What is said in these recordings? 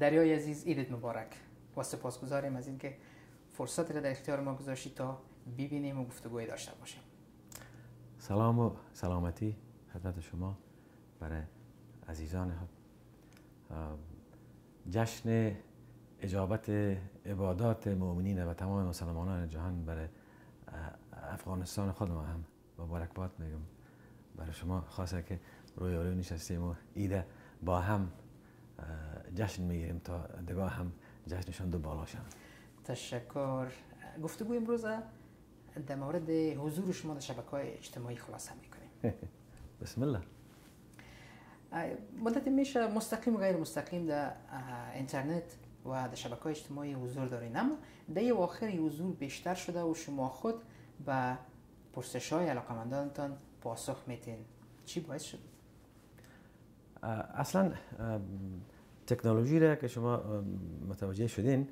دریای عزیز ایدت مبارک و سپاس گذاریم از اینکه فرصت را در اختیار ما گذاشتی تا ببینیم و گفتگوی داشته باشیم سلام و سلامتی خدمت شما برای عزیزان جشن اجابت عبادات مؤمنین و تمام مسلمانان جهان برای افغانستان خود ما هم باد میگم برای شما خاصه که روی روی نشستیم و ایده با هم جشن میگیریم تا دگاه هم جشنشان بالا شد تشکر گفتگو امروز در مورد حضور شما در شبکه های اجتماعی خلاصه میکنیم بسم الله مدت میشه مستقیم و غیر مستقیم در اینترنت و در شبکه اجتماعی حضور دارین اما در یه آخر حضور بیشتر شده و شما خود به پرسش های علاقمندانتان پاسخ میتین چی باعث شد؟ اصلا تکنولوژی را که شما متوجه شدین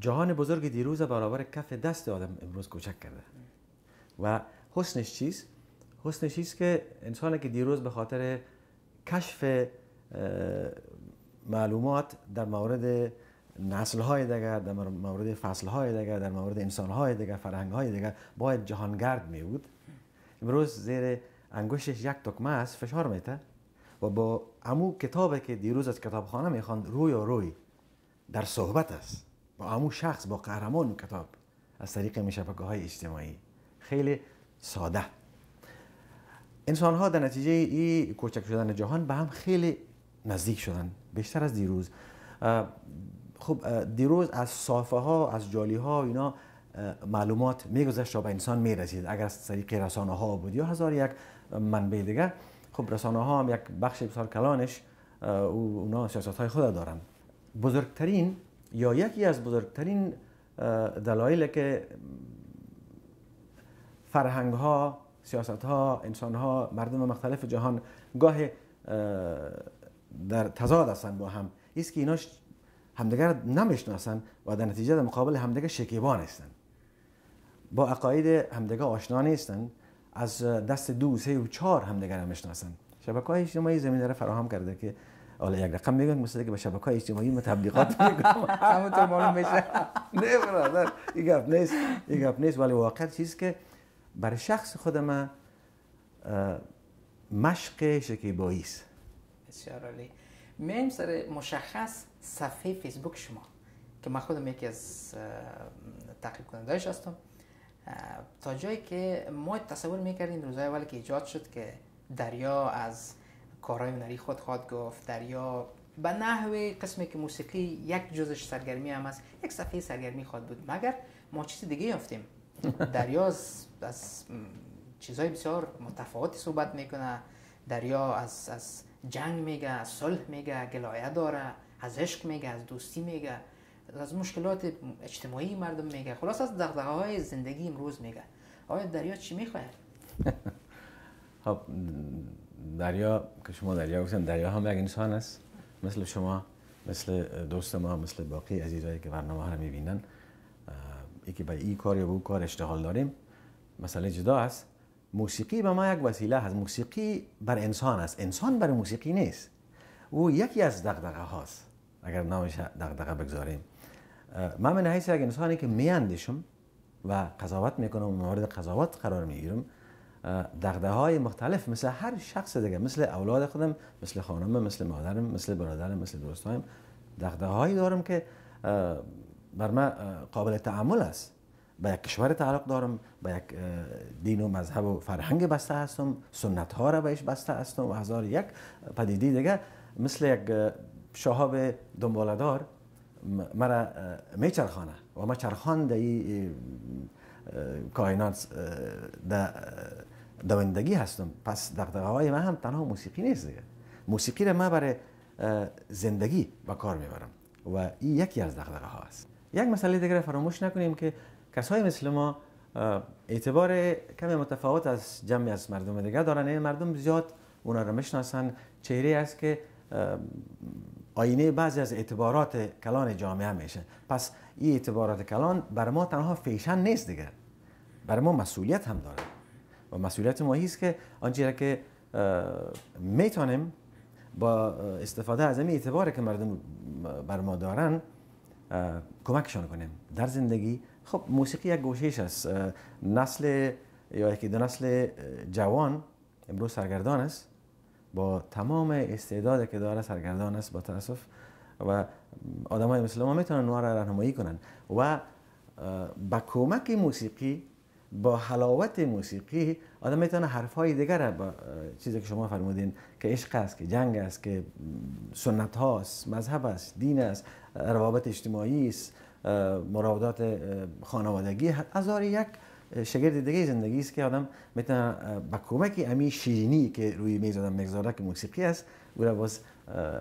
جهان بزرگ دیروز برابر کف دست آدم امروز کوچک کرده و حسنش چیز حسنش چیز که انسان که دیروز به خاطر کشف معلومات در مورد نسل های دیگر در مورد فصل های دیگر در مورد انسان های دیگر فرهنگ های دیگر باید جهانگرد می بود امروز زیر انگشتش یک تکمه است فشار میته و با امو کتابی که دیروز از کتابخانه میخوان روی روی در صحبت است با امو شخص با قهرمان کتاب از طریق شبکه های اجتماعی خیلی ساده انسان ها در نتیجه این کوچک شدن جهان به هم خیلی نزدیک شدن بیشتر از دیروز خب دیروز از صافه ها از جالی ها اینا معلومات میگذشت و به انسان میرسید اگر از طریق رسانه ها بود یا هزار یک منبع دیگر خب رسانه ها هم یک بخش بسیار کلانش اونا سیاست های خود دارن بزرگترین یا یکی از بزرگترین دلایل که فرهنگ ها سیاست ها انسان ها مردم مختلف جهان گاه در تضاد هستند با هم است که اینا همدیگر نمیشناسن و در نتیجه در مقابل همدیگر شکیبان هستند. با عقاید همدیگر آشنا نیستن از دست دو سه و چهار هم میشناسند شبکه های اجتماعی زمین را فراهم کرده که حالا یک رقم میگن مثل که به شبکه های اجتماعی متبلیغات تبلیغات میگم همونطور معلوم میشه نه برادر این گپ نیست این گپ نیست ولی واقعا چیزی که برای شخص خود ما مشق شکیبایی است بسیار عالی میایم سر مشخص صفحه فیسبوک شما که من خودم یکی از تحقیق کننده هستم تا جایی که ما تصور میکردیم روزای اول که ایجاد شد که دریا از کارهای هنری خود خواهد گفت دریا به نحوه قسمی که موسیقی یک جزش سرگرمی هم است یک صفحه سرگرمی خواهد بود مگر ما چیز دیگه یافتیم دریا از, از چیزهای بسیار متفاوتی صحبت میکنه دریا از, از جنگ میگه از صلح میگه گلایه داره از عشق میگه از دوستی میگه از مشکلات اجتماعی مردم میگه خلاص از دغدغه های زندگی امروز میگه آیا دریا چی میخواهد خب دریا که شما دریا گفتن دریا هم یک انسان است مثل شما مثل دوست ما مثل باقی عزیزایی که برنامه رو میبینن یکی به این کار یا به اون کار اشتغال داریم مسئله جدا است موسیقی به ما یک وسیله هست موسیقی بر انسان است انسان بر موسیقی نیست او یکی از دغدغه هاست اگر نامش دغدغه بگذاریم من من نحیث یک انسانی که میاندیشم و قضاوت میکنم و موارد قضاوت قرار میگیرم دغده های مختلف مثل هر شخص دیگه مثل اولاد خودم مثل خانمم مثل مادرم مثل برادرم مثل دوستایم دغده دارم که بر من قابل تعامل است به یک کشور تعلق دارم به یک دین و مذهب و فرهنگ بسته هستم سنت ها را بهش بسته هستم و هزار یک پدیدی دیگه مثل یک شهاب دنبالدار مرا میچرخانه و ما چرخان در کائنات در دوندگی هستم پس دقدقه های من هم تنها موسیقی نیست دیگه موسیقی را من برای زندگی به کار میبرم و این یکی از دقدقه ها است یک مسئله دیگه فراموش نکنیم که کسای مثل ما اعتبار کمی متفاوت از جمعی از مردم دیگه دارن این یعنی مردم زیاد اونا رو میشناسن چهره است که آینه بعضی از اعتبارات کلان جامعه میشه پس این اعتبارات کلان بر ما تنها فیشن نیست دیگه بر ما مسئولیت هم داره و مسئولیت ما هیست که آنچه که میتونیم با استفاده از این اعتبار که مردم بر ما دارن کمکشان کنیم در زندگی خب موسیقی یک گوشش است نسل یا یکی دو نسل جوان امروز سرگردان است با تمام استعدادی که داره سرگردان است با تاسف و آدم های مثل ما میتونن نوار را رهنمایی کنن و با کمک موسیقی با حلاوت موسیقی آدم میتونه حرف های دیگر با چیزی که شما فرمودین که عشق است که جنگ است که سنت هاست مذهب است دین است روابط اجتماعی است مراودات خانوادگی هزار یک شگرد دیگه زندگی است که آدم میتونه با کمک امی شیرینی که روی میز آدم میگذاره که موسیقی است او را باز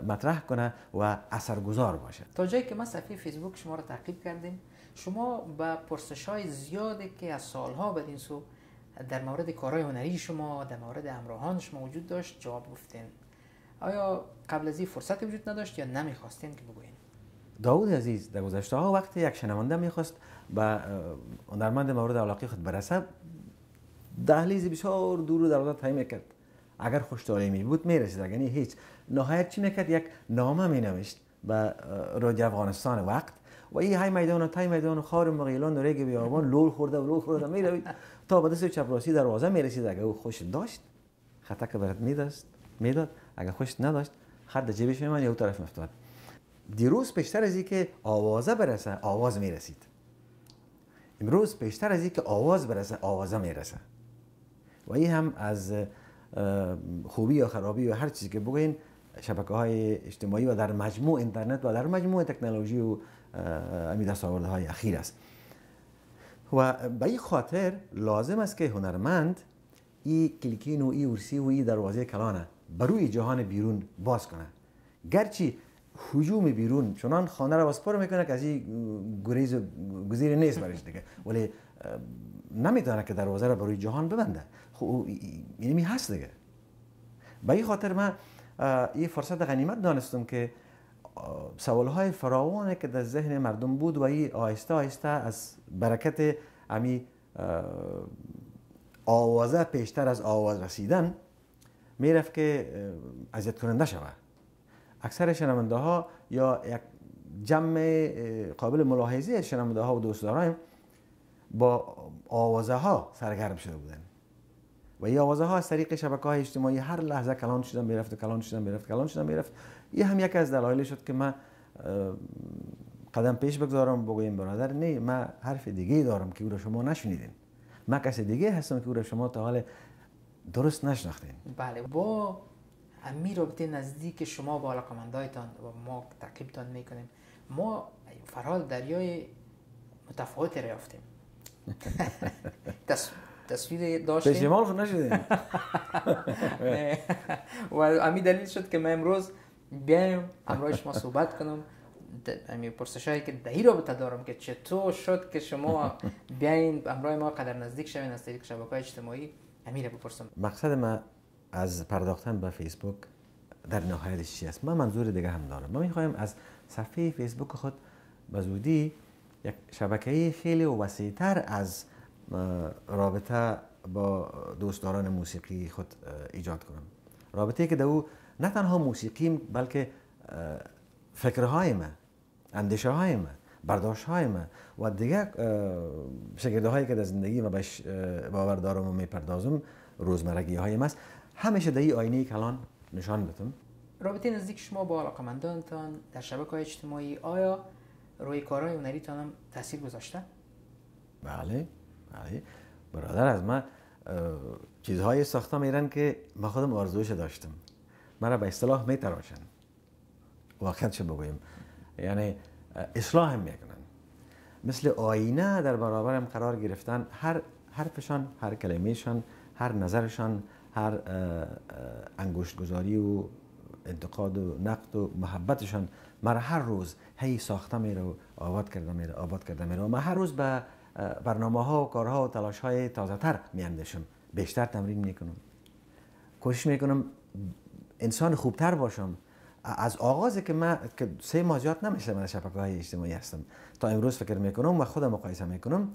مطرح کنه و اثرگذار باشه تا جایی که ما صفحه فیسبوک شما را تعقیب کردیم شما به پرسش های زیادی که از سالها بدین سو در مورد کارهای هنری شما در مورد امراهان شما وجود داشت جواب گفتین آیا قبل از این فرصت وجود نداشت یا نمیخواستین که بگوین داود عزیز در گذشته ها وقتی یک شنونده میخواست به هنرمند مورد علاقه خود برسه دهلیز بسیار دور در دروازه تایی کرد اگر خوش می بود میرسید اگر هیچ نهایت چی میکرد یک نامه مینوشت نوشت به رادیو افغانستان وقت و این های میدان و تای میدان و خار مغیلان و ریگ بیابان لول خورده و لول خورده میروید تا به دست چپراسی در دروازه میرسید اگر او خوش داشت خطک برات میدست میداد اگر خوش نداشت هر در جیبش من یا او طرف مفتاد دیروز پیشتر از که آوازه برسه آواز می امروز بیشتر از اینکه آواز برسه آوازه میرسه و این هم از خوبی یا خرابی و هر چیزی که بگوین شبکه های اجتماعی و در مجموع اینترنت و در مجموع تکنولوژی و امی های اخیر است و به این خاطر لازم است که هنرمند این کلیکین و این ورسی و این دروازه کلانه بروی جهان بیرون باز کنه گرچه حجوم بیرون چنان خانه را واسپار میکنه که از این گریز گزیر نیست برش دیگه ولی نمیتونه که دروازه را برای جهان ببنده خب اینمی یعنی هست دیگه به این خاطر من این فرصت غنیمت دانستم که های فراوانی که در ذهن مردم بود و این آهسته آهسته از برکت امی آوازه پیشتر از آواز رسیدن میرفت که اذیت کننده شود اکثر شنونده ها یا یک جمع قابل ملاحظه شنونده ها و دوستداران با آوازه ها سرگرم شده بودن و این آوازه ها از طریق شبکه های اجتماعی هر لحظه کلان شدن میرفت کلان شدن میرفت کلان شدن میرفت این هم یکی از دلایل شد که من قدم پیش بگذارم بگویم برادر نه من حرف دیگه دارم که او را شما نشنیدین من کسی دیگه هستم که او را شما تا حال درست نشناختین بله با امی رابطه نزدیک شما با علاقمندایتان و ما تعقیبتان میکنیم ما فرال دریای متفاوت را یافتیم تصویر داشتیم پشیمان خود نشدیم و امی دلیل شد که من امروز بیایم امروز شما صحبت کنم امی پرسش هایی که دهی رابطه دارم که چطور شد که شما بیاین امروز ما قدر نزدیک شوین از طریق شبکه اجتماعی امیر بپرسم مقصد ما از پرداختن به فیسبوک در نهایت چی است من منظور دیگه هم دارم ما میخوایم از صفحه فیسبوک خود به زودی یک شبکه خیلی تر از رابطه با دوستداران موسیقی خود ایجاد کنم رابطه که در او نه تنها موسیقی بلکه فکرهای ما اندیشه های ما برداشت های ما و دیگه شگرده هایی که در زندگی ما بهش باور دارم و میپردازم روزمرگی های ماست همیشه در این آینه ای کلان نشان بتم رابطه نزدیک شما با علاقمندانتان در شبکه های اجتماعی آیا روی کارهای هنریتان هم تاثیر گذاشته؟ بله بله برادر از من چیزهای ساخته ایران که ما خودم آرزوش داشتم را به اصطلاح میتراشن واقعا چه بگویم یعنی اصلاح هم میکنن مثل آینه در برابرم قرار گرفتن هر حرفشان هر کلمهشان هر نظرشان هر انگشتگذاری و انتقاد و نقد و محبتشان مرا هر روز هی ساخته می آباد کرده میره آباد کرده می هر روز به برنامه ها و کارها و تلاش های تازه تر بیشتر تمرین میکنم کوشش میکنم انسان خوبتر باشم از آغاز که من که سه ماه زیاد نمیشه من شبکه های اجتماعی هستم تا امروز فکر میکنم و خودم مقایسه میکنم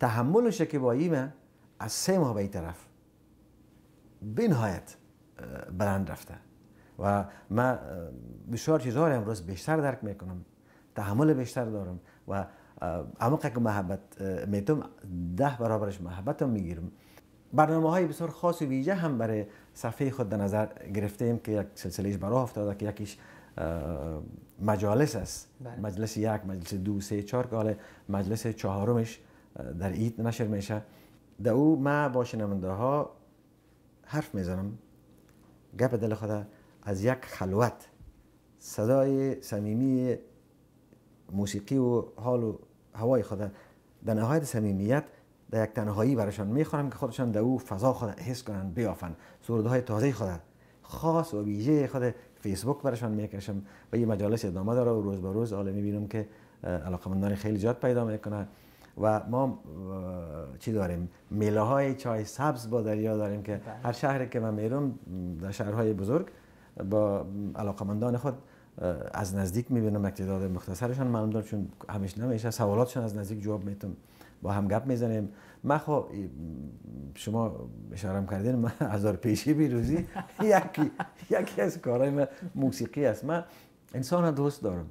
تحملش که با ایمه از سه ماه به این طرف به بلند رفته و ما بسیار چیزها رو امروز بیشتر درک میکنم تحمل بیشتر دارم و اما که محبت میتونم ده برابرش محبتم میگیرم برنامه های بسیار خاص و ویژه هم برای صفحه خود در نظر گرفتیم که یک سلسلهش برای افتاده که یکیش مجالس است بله. مجلس یک مجلس دو سه چهار که مجلس چهارمش در اید نشر میشه در او ما با شنمنده ها حرف میزنم گپ دل خدا از یک خلوت صدای سمیمی موسیقی و حال و هوای خدا در نهایت صمیمیت در یک تنهایی برایشان میخوانم که خودشان در او فضا خود حس کنن بیافن سرودهای تازه خود خاص و ویژه خود فیسبوک برایشان میکشم و یه مجالس ادامه داره و روز به روز حالا میبینم که علاقمندان خیلی زیاد پیدا میکنه و ما چی داریم میله های چای سبز با دریا داریم که بله. هر شهر که من میرم در شهرهای بزرگ با علاقمندان خود از نزدیک میبینم اقتداد مختصرشان معلوم دارم چون همیشه نمیشه سوالاتشان از نزدیک جواب میتونم با هم گپ میزنیم ما خو خب، شما اشاره کردین من هزار پیشی بیروزی یکی یکی از کارهای من موسیقی است من انسان دوست دارم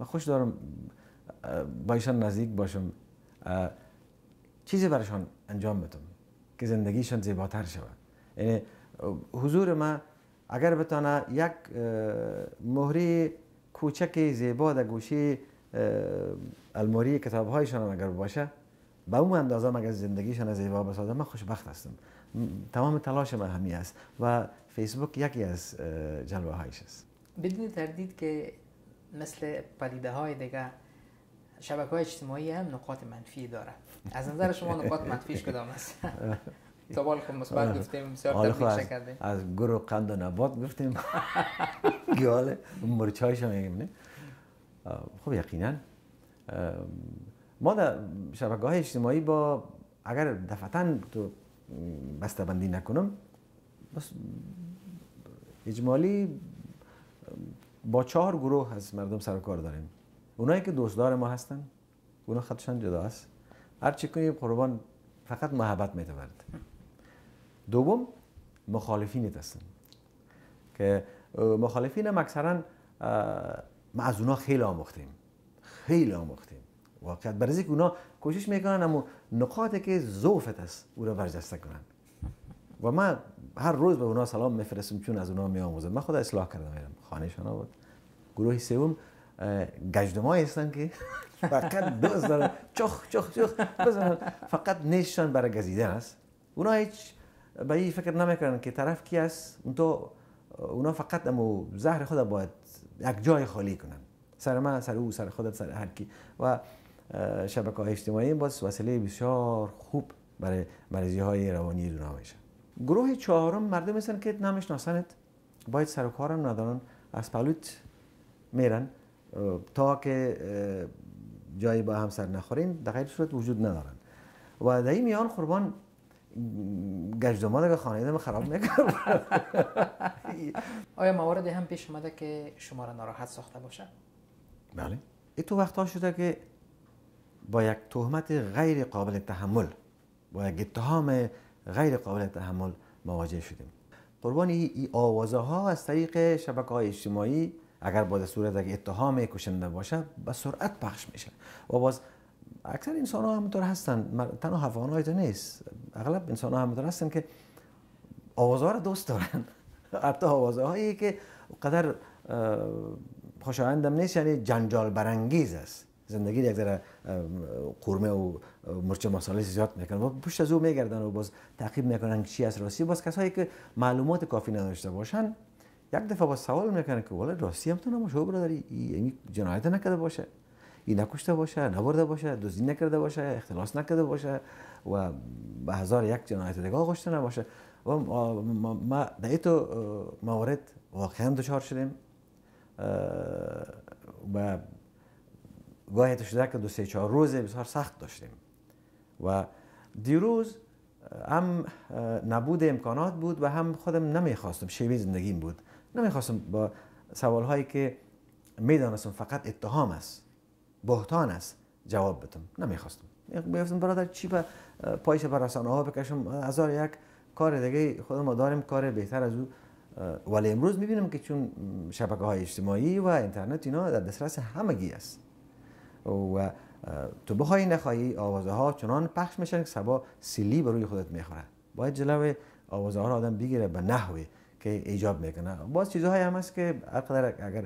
و خوش دارم با نزدیک باشم چیزی برشان انجام بدم که زندگیشان زیباتر شود یعنی حضور ما اگر بتانه یک مهری کوچک زیبا در گوشی الماری کتاب هایشان اگر باشه به اون اندازه مگر زندگیشان زیبا بسازه من خوشبخت هستم تمام تلاش من همی است و فیسبوک یکی از جلوه هایش است بدون تردید که مثل پدیده های دیگه شبکه های اجتماعی هم نقاط منفی داره از نظر شما نقاط منفیش کدام است تا بال خب مثبت گفتیم بسیار تبلیغ خب کردیم از گروه قند و نبات گفتیم گیال مرچایش هم میگیم خب یقینا ما در شبکه های اجتماعی با اگر دفتا تو بسته نکنم بس اجمالی با چهار گروه از مردم سر کار داریم اونایی که دوستدار ما هستن اونا خطشان جدا است هر چی کنی قربان فقط محبت میتورد دوم مخالفین هستن که مخالفین هم اکثرا ما از اونا خیلی آموختیم خیلی آموختیم واقعیت برای اینکه اونا کوشش میکنن اما نقاطی که ضعفت است او را برجسته کنن و ما هر روز به اونا سلام میفرستم چون از اونا میآموزم من خود اصلاح کردم میرم خانه شنا بود گروه سوم ما هستن که فقط دوست دارن چخ چخ چخ بزنن فقط نیششان برای گزیدن است اونا هیچ به این فکر نمیکنن که طرف کی است اون اونا فقط امو زهر خود باید یک جای خالی کنن سر من سر او سر خودت سر هر کی و شبکه های اجتماعی باز وسیله بسیار خوب برای مریضی های روانی دونا میشه گروه چهارم مردم هستن که نمیشناسنت باید سر و کارم ندارن از پلوت میرن تا که جایی با هم سر نخوریم در غیر صورت وجود ندارن و در این میان قربان گشت که خانه ما خراب میکرد آیا موارد هم پیش اومده که شما را ناراحت ساخته باشه بله این تو وقتها شده که با یک تهمت غیر قابل تحمل با یک اتهام غیر قابل تحمل مواجه شدیم قربان این آوازه ها از طریق شبکه های اجتماعی اگر با صورت اگه اتهام کشنده باشه به سرعت پخش میشه و باز اکثر انسان ها همونطور هستن تنها حیوانات نیست اغلب انسان ها همونطور هستن که آوازها رو دوست دارن حتی آوازهایی که قدر خوشایندم نیست یعنی جنجال برانگیز است زندگی یک ذره قرمه و مرچ مصالح زیاد میکنن و پشت از او میگردن و باز تعقیب میکنن چی از راستی باز کسایی که معلومات کافی نداشته باشن یک دفعه با سوال میکنه که ولی راستی هم تو نماشه برادری این جنایت نکرده باشه این نکشته باشه نبرده باشه دزدی نکرده باشه اختلاس نکرده باشه و به هزار یک جنایت دیگه آغشته نباشه و ما در ایتو موارد واقعا دچار شدیم و گاهی شده که دو سه چهار روز بسیار سخت داشتیم و دیروز هم نبود امکانات بود و هم خودم نمیخواستم شیوه زندگیم بود نمیخواستم با سوال هایی که میدانستم فقط اتهام است بهتان است جواب بدم نمیخواستم میگفتم برادر چی به پایش بر رسانه ها بکشم هزار یک کار دیگه خود ما داریم کار بهتر از او ولی امروز میبینم که چون شبکه های اجتماعی و اینترنت اینا در دسترس همگی است و تو بخوای نخواهی آوازه ها چنان پخش میشن که سبا سیلی بر روی خودت می‌خوره. باید جلو آوازه ها را آدم بگیره به نحوه که ایجاب میکنه باز چیزهایی هم هست که اقدر اگر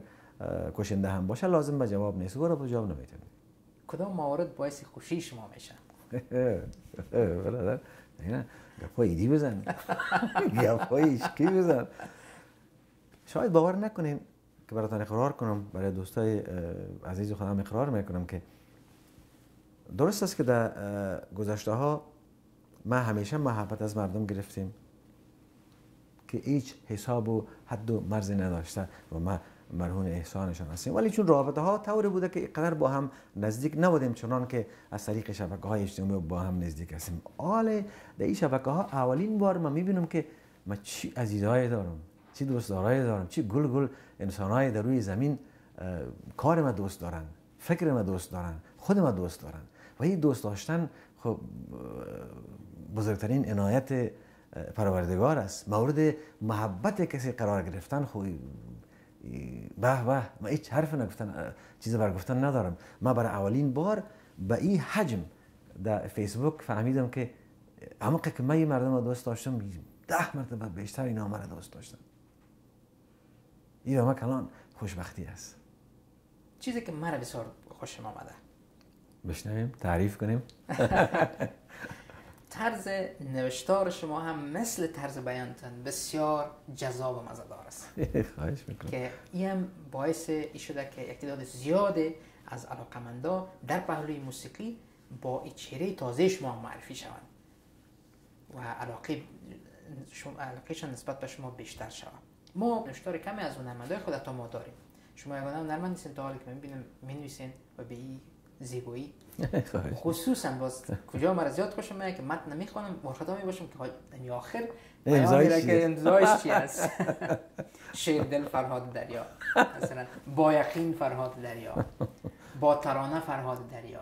کشنده هم باشه لازم به جواب نیست برو جواب نمیتونه کدام موارد باعث خوشی شما میشن برادر نه ایدی بزن گپای اشکی بزن شاید باور نکنین که براتان اقرار کنم برای دوستای عزیز خودم اقرار میکنم که درست است که در گذشته ها ما همیشه محبت از مردم گرفتیم که هیچ حساب و حد و مرزی نداشته و ما مرهون احسانشان هستیم ولی چون رابطه ها طوری بوده که اینقدر با هم نزدیک نبودیم چنان که از طریق شبکه های اجتماعی با هم نزدیک هستیم آله در این شبکه ها اولین بار من میبینم که من چی عزیزایی دارم چی دوستدارایی دارم چی گل گل انسانایی در روی زمین کار ما دوست دارن فکر ما دوست دارن خود ما دوست دارن و این دوست داشتن خب بزرگترین عنایت پروردگار است مورد محبت کسی قرار گرفتن خوی به به ما هیچ حرف نگفتن چیز بر گفتن ندارم ما برای اولین بار به این حجم در فیسبوک فهمیدم که اما که من این مردم رو دوست داشتم ده مرتبه بیشتر اینا مرا دوست داشتن این ما کلان خوشبختی است چیزی که مرا بسیار خوشم آمده بشنویم تعریف کنیم طرز نوشتار شما هم مثل طرز بیانتون بسیار جذاب و مزدار است خواهش میکنم که این باعث ای شده که اقتداد زیاده زیاد از علاقمندا در پهلوی موسیقی با این چهره تازه شما معرفی شوند و علاقه شما علاقهشان نسبت به شما بیشتر شود ما نوشتار کمی از هنرمندای خود ما داریم شما یگانه نرمند نیستین تا حالی که میبینم مینویسین و به زیبایی خب. خصوصا باز کجا مرا زیاد خوشم میاد که متن نمیخوانم مرخدا می باشم که این آخر امضایش که چی است دل فرهاد دریا مثلا با یقین فرهاد دریا با ترانه فرهاد دریا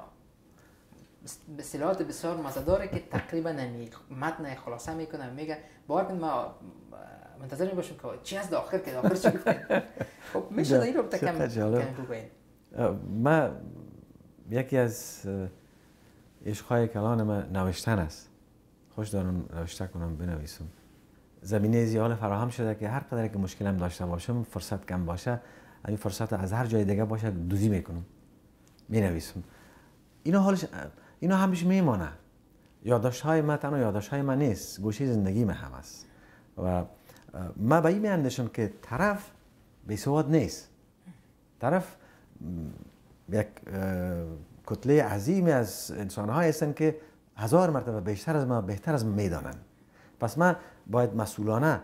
صلاحات بسیار مزداره که تقریبا نمی متن خلاصه میکنم میگه بار ما منتظر باشم که چی از داخل که داخل چی خب میشه این رو تکم کم بگوین من یکی از عشقهای کلان من نوشتن است خوش دارم نوشته کنم بنویسم زمینه زیال فراهم شده که هر قدر که مشکلم داشته باشم فرصت کم باشه این فرصت از هر جای دیگه باشه دوزی میکنم بنویسم. اینا حالش اینا همیشه میمانه یادداشت های من تنها یاداشت های من نیست گوشه زندگی من هم است و من به این میاندشم که طرف به نیست طرف یک کتله عظیمی از انسان هستن که هزار مرتبه بیشتر از ما بهتر از ما پس من باید مسئولانه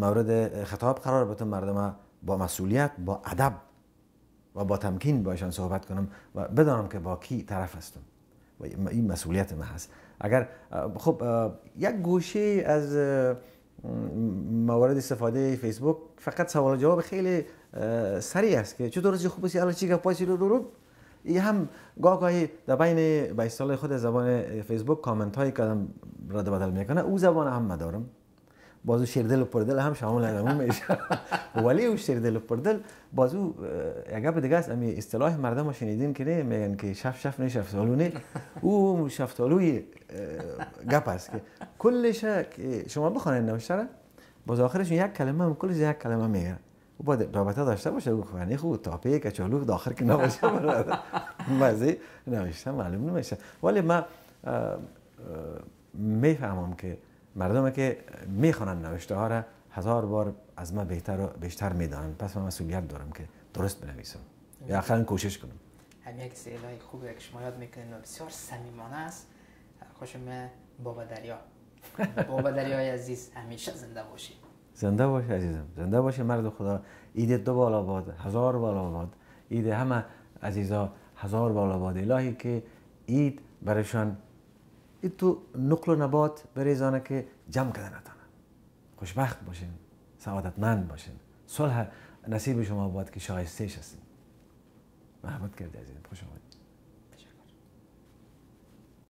مورد خطاب قرار بتون مردم با مسئولیت با ادب و با تمکین باشان صحبت کنم و بدانم که با کی طرف هستم و این مسئولیت من هست اگر خب یک گوشه از موارد استفاده فیسبوک فقط سوال جواب خیلی سریع است که چطور چی خوب است چی گپ پاسی رو رو ای هم گاه گاهی در بین سال خود زبان فیسبوک کامنت هایی که رد بدل میکنه او زبان هم مدارم بازو دل و پردل هم شامل ولی او شیر دل و پردل بازو اگه دیگه است امی اصطلاح مردم شنیدین نه میگن که شف شف او شف سالوی شفتالوی است که کلش شما بخوانین نوشتره باز آخرش یک کلمه هم کلش یک کلمه میگه و بعد رابطه داشته باشه او خوانی یعنی خود خب تاپه کچالو داخل که نباشه مزی نوشته معلوم نمیشه ولی من میفهمم که مردم که میخوانند نوشته ها را هزار بار از ما بهتر و بیشتر میدانن پس من مسئولیت دارم که درست بنویسم یا اخیرا کوشش کنم همین یک سیلای خوب یک شما یاد میکنین و بسیار سمیمانه است خوشم بابا دریا بابا دریای عزیز همیشه زنده باشی زنده باش عزیزم زنده باشه مرد خدا ایده دو بالا باد هزار بالا باد ایده همه عزیزا هزار بالا باد الهی که اید برایشان این تو نقل و نبات بریزانه که جمع کردن نتانه خوشبخت باشین سعادتمند باشین صلح نصیب شما باید که شایستش هستین محمد کرده از این